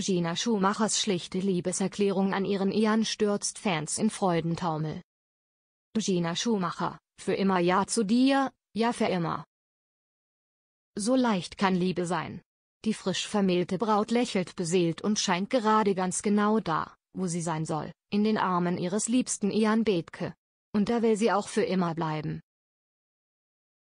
Gina Schumachers schlichte Liebeserklärung an ihren Ian stürzt Fans in Freudentaumel. Gina Schumacher, für immer Ja zu dir, ja für immer. So leicht kann Liebe sein. Die frisch vermählte Braut lächelt beseelt und scheint gerade ganz genau da, wo sie sein soll, in den Armen ihres liebsten Ian Bethke. Und da will sie auch für immer bleiben.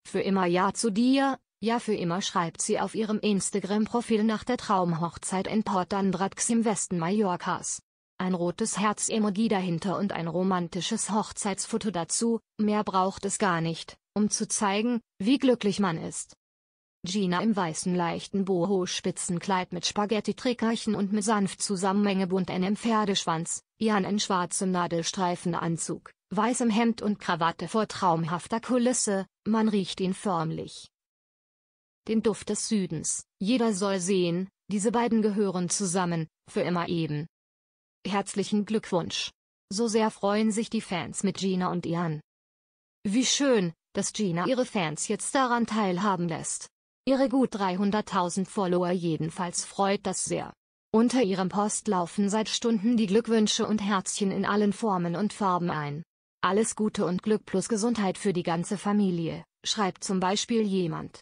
Für immer Ja zu dir, ja für immer schreibt sie auf ihrem Instagram-Profil nach der Traumhochzeit in Port Andrax im Westen Mallorcas. Ein rotes Herz-Emoji dahinter und ein romantisches Hochzeitsfoto dazu, mehr braucht es gar nicht, um zu zeigen, wie glücklich man ist. Gina im weißen leichten Boho-Spitzenkleid mit Spaghetti-Trickerchen und mit sanft zusammenhängebunt einem Pferdeschwanz, Jan in schwarzem Nadelstreifenanzug, weißem Hemd und Krawatte vor traumhafter Kulisse, man riecht ihn förmlich den Duft des Südens. Jeder soll sehen, diese beiden gehören zusammen, für immer eben. Herzlichen Glückwunsch. So sehr freuen sich die Fans mit Gina und Ian. Wie schön, dass Gina ihre Fans jetzt daran teilhaben lässt. Ihre gut 300.000 Follower jedenfalls freut das sehr. Unter ihrem Post laufen seit Stunden die Glückwünsche und Herzchen in allen Formen und Farben ein. Alles Gute und Glück plus Gesundheit für die ganze Familie, schreibt zum Beispiel jemand.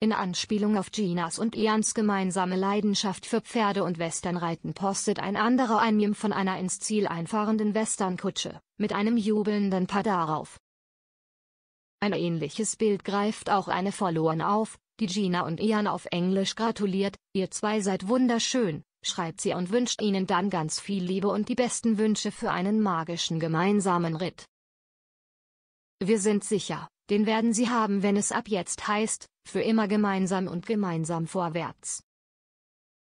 In Anspielung auf Ginas und Ians gemeinsame Leidenschaft für Pferde und Westernreiten postet ein anderer ein Meme von einer ins Ziel einfahrenden Westernkutsche, mit einem jubelnden Paar darauf. Ein ähnliches Bild greift auch eine Followerin auf, die Gina und Ian auf Englisch gratuliert, ihr zwei seid wunderschön, schreibt sie und wünscht ihnen dann ganz viel Liebe und die besten Wünsche für einen magischen gemeinsamen Ritt. Wir sind sicher, den werden Sie haben, wenn es ab jetzt heißt, für immer gemeinsam und gemeinsam vorwärts.